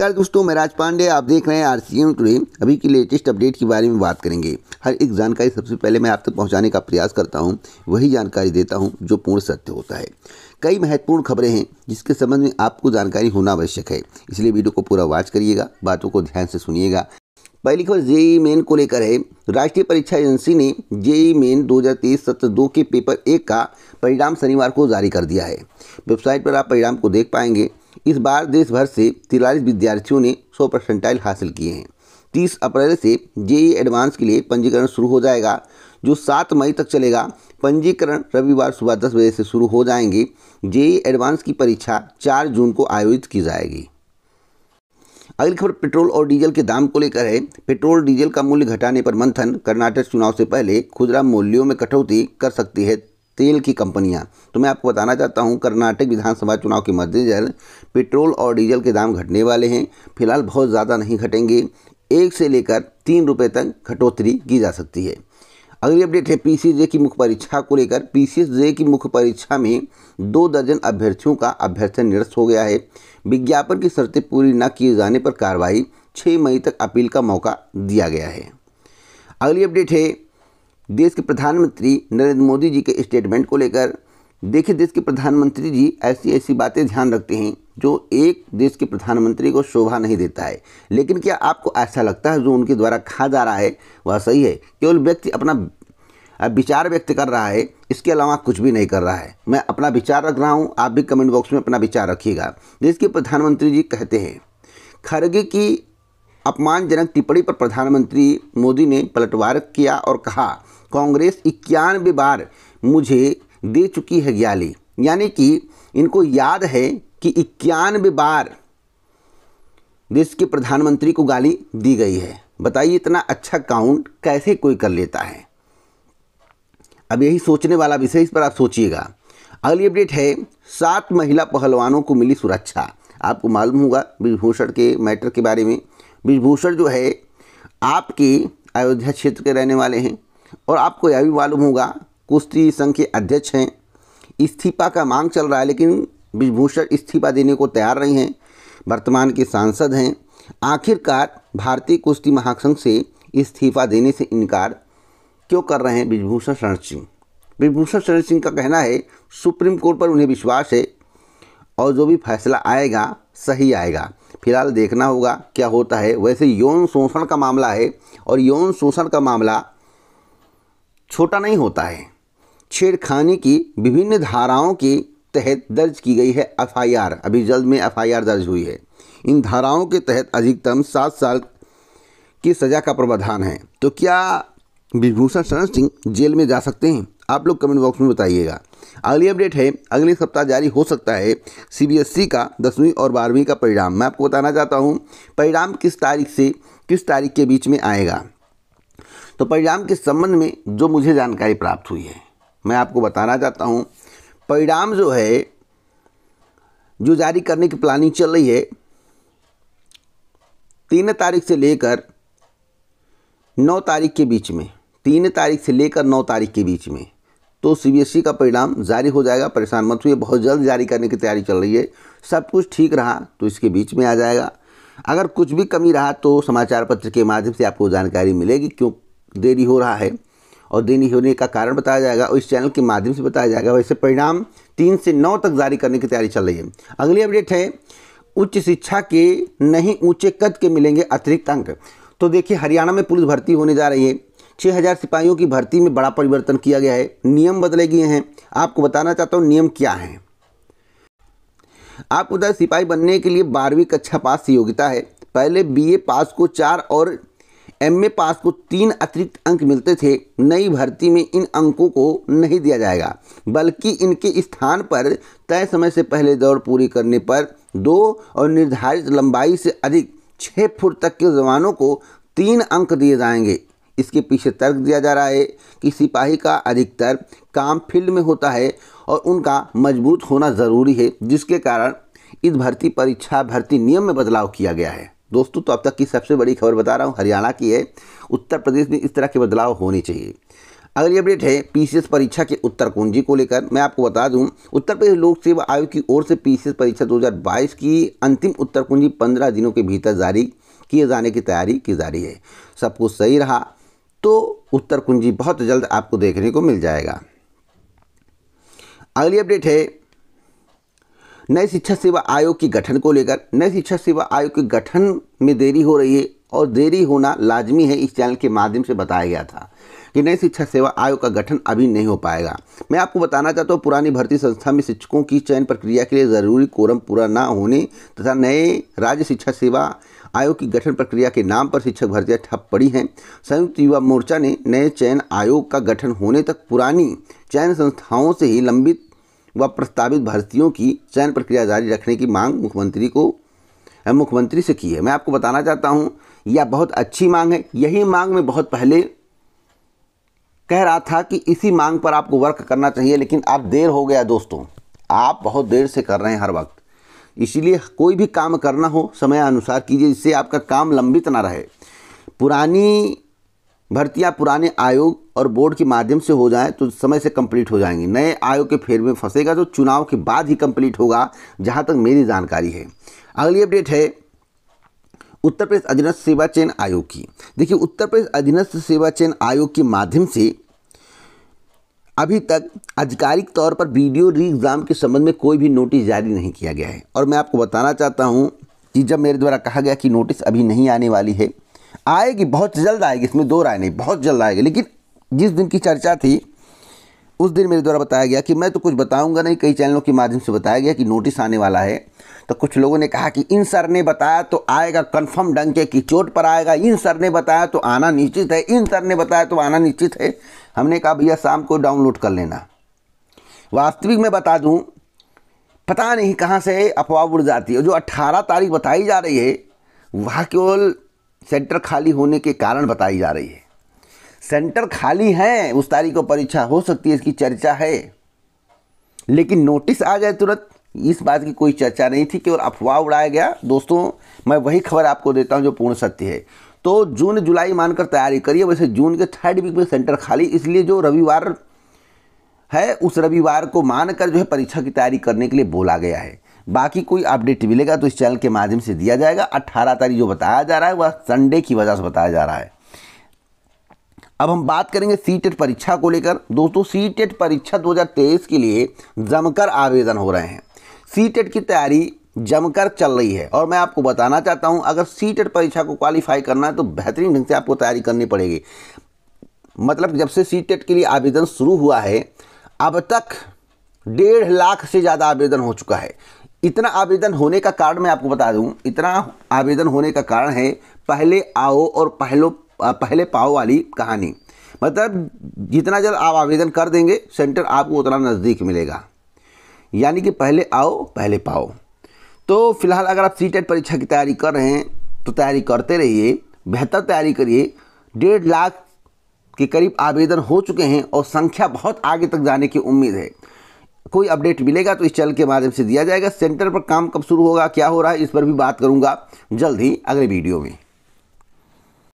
नमस्कार दोस्तों मैं राज पांडे आप देख रहे हैं आर सी एम टूडे अभी की लेटेस्ट अपडेट के बारे में बात करेंगे हर एक जानकारी सबसे पहले मैं आप तक पहुंचाने का प्रयास करता हूं वही जानकारी देता हूं जो पूर्ण सत्य होता है कई महत्वपूर्ण खबरें हैं जिसके संबंध में आपको जानकारी होना आवश्यक है इसलिए वीडियो को पूरा वॉच करिएगा बातों को ध्यान से सुनिएगा पहली खबर जेई मेन को लेकर है राष्ट्रीय परीक्षा एजेंसी ने जेई मेन 2023 सत्र दो के पेपर एक का परिणाम शनिवार को जारी कर दिया है वेबसाइट पर आप परिणाम को देख पाएंगे इस बार देश भर से तिरालीस विद्यार्थियों ने सौ परसेंटाइल हासिल किए हैं तीस अप्रैल से जेई एडवांस के लिए पंजीकरण शुरू हो जाएगा जो सात मई तक चलेगा पंजीकरण रविवार सुबह दस बजे से शुरू हो जाएंगे जेई एडवांस की परीक्षा चार जून को आयोजित की जाएगी अगली खबर पेट्रोल और डीजल के दाम को लेकर है पेट्रोल डीजल का मूल्य घटाने पर मंथन कर्नाटक चुनाव से पहले खुदरा मूल्यों में कटौती कर सकती है तेल की कंपनियां तो मैं आपको बताना चाहता हूं कर्नाटक विधानसभा चुनाव के मद्देनजर पेट्रोल और डीजल के दाम घटने वाले हैं फिलहाल बहुत ज़्यादा नहीं घटेंगे एक से लेकर तीन रुपये तक घटोतरी की जा सकती है अगली अपडेट है पी की मुख्य परीक्षा को लेकर पी की मुख्य परीक्षा में दो दर्जन अभ्यर्थियों का अभ्यर्थन निरस्त हो गया है विज्ञापन की शर्तें पूरी न किए जाने पर कार्रवाई छः मई तक अपील का मौका दिया गया है अगली अपडेट है देश के प्रधानमंत्री नरेंद्र मोदी जी के स्टेटमेंट को लेकर देखिए देश के प्रधानमंत्री जी ऐसी ऐसी बातें ध्यान रखते हैं जो एक देश के प्रधानमंत्री को शोभा नहीं देता है लेकिन क्या आपको ऐसा लगता है जो उनके द्वारा कहा जा रहा है वह सही है केवल व्यक्ति अपना विचार व्यक्त कर रहा है इसके अलावा कुछ भी नहीं कर रहा है मैं अपना विचार रख रहा हूँ आप भी कमेंट बॉक्स में अपना विचार रखिएगा देश के प्रधानमंत्री जी कहते हैं खड़गे की अपमानजनक टिप्पणी पर प्रधानमंत्री मोदी ने पलटवार किया और कहा कांग्रेस इक्यानवे बार मुझे दे चुकी है ग्याली यानी कि इनको याद है कि इक्यानवे बार देश के प्रधानमंत्री को गाली दी गई है बताइए इतना अच्छा काउंट कैसे कोई कर लेता है अब यही सोचने वाला विषय इस पर आप सोचिएगा अगली अपडेट है सात महिला पहलवानों को मिली सुरक्षा आपको मालूम होगा ब्रिजभूषण के मैटर के बारे में ब्रिजभूषण जो है आपके अयोध्या क्षेत्र के रहने वाले हैं और आपको यह भी मालूम होगा कुश्ती संघ के अध्यक्ष हैं इस्तीफा का मांग चल रहा है लेकिन ब्रिजभूषण इस्तीफा देने को तैयार नहीं हैं वर्तमान के सांसद हैं आखिरकार भारतीय कुश्ती महासंघ से इस्तीफा देने से इनकार क्यों कर रहे हैं ब्रिजभूषण शरण सिंह ब्रिजभूषण शरण सिंह का कहना है सुप्रीम कोर्ट पर उन्हें विश्वास है और जो भी फैसला आएगा सही आएगा फिलहाल देखना होगा क्या होता है वैसे यौन शोषण का मामला है और यौन शोषण का मामला छोटा नहीं होता है छेड़खानी की विभिन्न धाराओं के तहत दर्ज की गई है एफआईआर अभी जल्द में एफआईआर दर्ज हुई है इन धाराओं के तहत अधिकतम सात साल की सज़ा का प्रावधान है तो क्या विभूषण शरण सिंह जेल में जा सकते हैं आप लोग कमेंट बॉक्स में बताइएगा अगली अपडेट है अगले सप्ताह जारी हो सकता है सीबीएसई का दसवीं और बारहवीं का परिणाम मैं आपको बताना चाहता हूँ परिणाम किस तारीख से किस तारीख के बीच में आएगा तो परिणाम के संबंध में जो मुझे जानकारी प्राप्त हुई है मैं आपको बताना चाहता हूँ परिणाम जो है जो जारी करने की प्लानिंग चल रही है तीन तारीख से लेकर नौ तारीख के बीच में तीन तारीख से लेकर नौ तारीख के बीच में तो सीबीएसई e का परिणाम जारी हो जाएगा परेशान मत हुए बहुत जल्द जारी करने की तैयारी चल रही है सब कुछ ठीक रहा तो इसके बीच में आ जाएगा अगर कुछ भी कमी रहा तो समाचार पत्र के माध्यम से आपको जानकारी मिलेगी क्यों देरी हो रहा है और देरी होने का कारण बताया जाएगा और इस चैनल के माध्यम से बताया जाएगा वैसे परिणाम तीन से नौ तक जारी करने की तैयारी चल रही है अगली अपडेट है उच्च शिक्षा के नहीं ऊंचे कद के मिलेंगे अतिरिक्त अंक तो देखिए हरियाणा में पुलिस भर्ती होने जा रही है छः हज़ार सिपाहियों की भर्ती में बड़ा परिवर्तन किया गया है नियम बदले गए हैं आपको बताना चाहता हूँ नियम क्या हैं आपको बताए सिपाही बनने के लिए बारहवीं कक्षा पास की योग्यता है पहले बीए पास को चार और एमए पास को तीन अतिरिक्त अंक मिलते थे नई भर्ती में इन अंकों को नहीं दिया जाएगा बल्कि इनके स्थान पर तय समय से पहले दौड़ पूरी करने पर दो और निर्धारित लंबाई से अधिक छः फुट तक के जवानों को तीन अंक दिए जाएंगे इसके पीछे तर्क दिया जा रहा है कि सिपाही का अधिकतर काम फील्ड में होता है और उनका मजबूत होना ज़रूरी है जिसके कारण इस भर्ती परीक्षा भर्ती नियम में बदलाव किया गया है दोस्तों तो अब तक की सबसे बड़ी खबर बता रहा हूँ हरियाणा की है उत्तर प्रदेश में इस तरह के बदलाव होने चाहिए अगली अपडेट है पीसीएस परीक्षा के उत्तर कुंजी को लेकर मैं आपको बता दूं उत्तर प्रदेश लोक सेवा आयोग की ओर से पीसीएस परीक्षा 2022 की अंतिम उत्तर कुंजी 15 दिनों के भीतर जारी किए जाने की तैयारी की जा रही है सब कुछ सही रहा तो उत्तर कुंजी बहुत जल्द आपको देखने को मिल जाएगा अगली अपडेट है नए शिक्षा सेवा आयोग के गठन को लेकर नए शिक्षा सेवा आयोग के गठन में देरी हो रही है और देरी होना लाजमी है इस चैनल के माध्यम से बताया गया था कि नए शिक्षा सेवा आयोग का गठन अभी नहीं हो पाएगा मैं आपको बताना चाहता हूँ पुरानी भर्ती संस्था में शिक्षकों की चयन प्रक्रिया के लिए ज़रूरी कोरम पूरा ना होने तथा नए राज्य शिक्षा सेवा आयोग की गठन प्रक्रिया के नाम पर शिक्षक भर्तियाँ ठप पड़ी हैं संयुक्त युवा मोर्चा ने नए चयन आयोग का गठन होने तक पुरानी चयन संस्थाओं से ही लंबित व प्रस्तावित भर्तियों की चयन प्रक्रिया जारी रखने की मांग मुख्यमंत्री को मुख्यमंत्री से की है मैं आपको बताना चाहता हूँ यह बहुत अच्छी मांग है यही मांग मैं बहुत पहले कह रहा था कि इसी मांग पर आपको वर्क करना चाहिए लेकिन आप देर हो गया दोस्तों आप बहुत देर से कर रहे हैं हर वक्त इसीलिए कोई भी काम करना हो समय अनुसार कीजिए जिससे आपका काम लंबित ना रहे पुरानी भर्तियां पुराने आयोग और बोर्ड के माध्यम से हो जाए तो समय से कंप्लीट हो जाएंगी नए आयोग के फेर में फंसेगा तो चुनाव के बाद ही कंप्लीट होगा जहां तक मेरी जानकारी है अगली अपडेट है उत्तर प्रदेश अधीनस्थ सेवा चयन आयोग की देखिए उत्तर प्रदेश अधीनस्थ सेवा चयन आयोग के माध्यम से अभी तक आधिकारिक तौर पर वीडियो री एग्ज़ाम के संबंध में कोई भी नोटिस जारी नहीं किया गया है और मैं आपको बताना चाहता हूँ कि जब मेरे द्वारा कहा गया कि नोटिस अभी नहीं आने वाली है आएगी बहुत जल्द आएगी इसमें दो राय नहीं बहुत जल्द आएगी लेकिन जिस दिन की चर्चा थी उस दिन मेरे द्वारा बताया गया कि मैं तो कुछ बताऊंगा नहीं कई चैनलों के माध्यम से बताया गया कि नोटिस आने वाला है तो कुछ लोगों ने कहा कि इन सर ने बताया तो आएगा कन्फर्म डंके की चोट पर आएगा इन सर ने बताया तो आना निश्चित है इन सर ने बताया तो आना निश्चित है हमने कहा भैया शाम को डाउनलोड कर लेना वास्तविक मैं बता दूँ पता नहीं कहाँ से अफवाह उड़ जाती है जो अट्ठारह तारीख बताई जा रही है वह केवल सेंटर खाली होने के कारण बताई जा रही है सेंटर खाली है उस तारीख को परीक्षा हो सकती है इसकी चर्चा है लेकिन नोटिस आ जाए तुरंत इस बात की कोई चर्चा नहीं थी केवल अफवाह उड़ाया गया दोस्तों मैं वही खबर आपको देता हूं जो पूर्ण सत्य है तो जून जुलाई मानकर तैयारी करिए वैसे जून के थर्ड वीक में सेंटर खाली इसलिए जो रविवार है उस रविवार को मानकर जो है परीक्षा की तैयारी करने के लिए बोला गया है बाकी कोई अपडेट मिलेगा तो इस चैनल के माध्यम से दिया जाएगा अट्ठारह तारीख जो बताया जा रहा है वह संडे की वजह से बताया जा रहा है अब हम बात करेंगे सी टेट परीक्षा को लेकर दोस्तों सी टेट परीक्षा 2023 के लिए जमकर आवेदन हो रहे हैं सी टेट की तैयारी जमकर चल रही है और मैं आपको बताना चाहता हूं अगर सी टेट परीक्षा को क्वालिफाई करना है तो बेहतरीन ढंग से आपको तैयारी करनी पड़ेगी मतलब जब से सी टेट के लिए आवेदन शुरू हुआ है अब तक डेढ़ लाख से ज़्यादा आवेदन हो चुका है इतना आवेदन होने का कारण मैं आपको बता दूं इतना आवेदन होने का कारण है पहले आओ और पहलो पहले पाओ वाली कहानी मतलब जितना जल्द आप आवेदन कर देंगे सेंटर आपको उतना नज़दीक मिलेगा यानी कि पहले आओ पहले पाओ तो फिलहाल अगर आप सी परीक्षा की तैयारी कर रहे हैं तो तैयारी करते रहिए बेहतर तैयारी करिए डेढ़ लाख के करीब आवेदन हो चुके हैं और संख्या बहुत आगे तक जाने की उम्मीद है कोई अपडेट मिलेगा तो इस चैनल के माध्यम से दिया जाएगा सेंटर पर काम कब शुरू होगा क्या हो रहा है इस पर भी बात करूंगा जल्द ही अगले वीडियो में